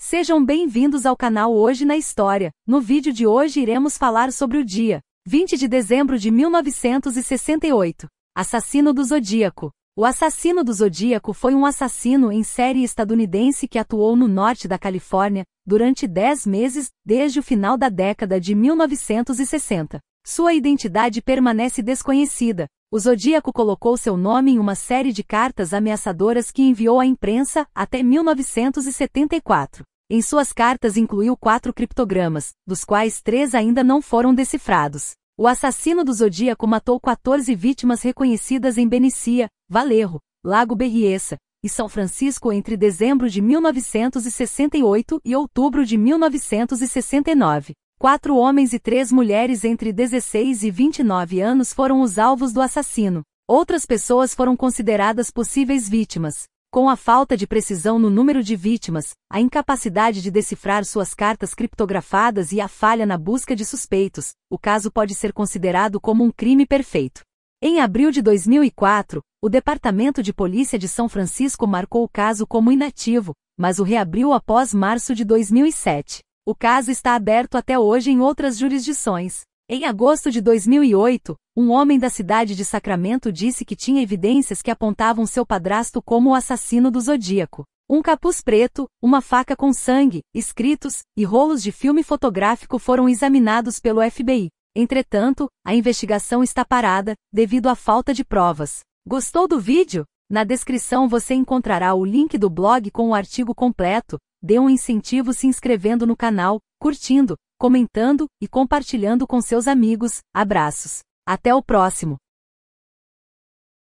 Sejam bem-vindos ao canal Hoje na História. No vídeo de hoje iremos falar sobre o dia 20 de dezembro de 1968, assassino do Zodíaco. O assassino do Zodíaco foi um assassino em série estadunidense que atuou no norte da Califórnia durante 10 meses, desde o final da década de 1960. Sua identidade permanece desconhecida. O Zodíaco colocou seu nome em uma série de cartas ameaçadoras que enviou à imprensa até 1974. Em suas cartas incluiu quatro criptogramas, dos quais três ainda não foram decifrados. O assassino do Zodíaco matou 14 vítimas reconhecidas em Benicia, Valerro, Lago Berriessa e São Francisco entre dezembro de 1968 e outubro de 1969. Quatro homens e três mulheres entre 16 e 29 anos foram os alvos do assassino. Outras pessoas foram consideradas possíveis vítimas. Com a falta de precisão no número de vítimas, a incapacidade de decifrar suas cartas criptografadas e a falha na busca de suspeitos, o caso pode ser considerado como um crime perfeito. Em abril de 2004, o Departamento de Polícia de São Francisco marcou o caso como inativo, mas o reabriu após março de 2007. O caso está aberto até hoje em outras jurisdições. Em agosto de 2008, um homem da cidade de Sacramento disse que tinha evidências que apontavam seu padrasto como o assassino do Zodíaco. Um capuz preto, uma faca com sangue, escritos e rolos de filme fotográfico foram examinados pelo FBI. Entretanto, a investigação está parada devido à falta de provas. Gostou do vídeo? Na descrição você encontrará o link do blog com o artigo completo. Dê um incentivo se inscrevendo no canal, curtindo comentando e compartilhando com seus amigos. Abraços. Até o próximo!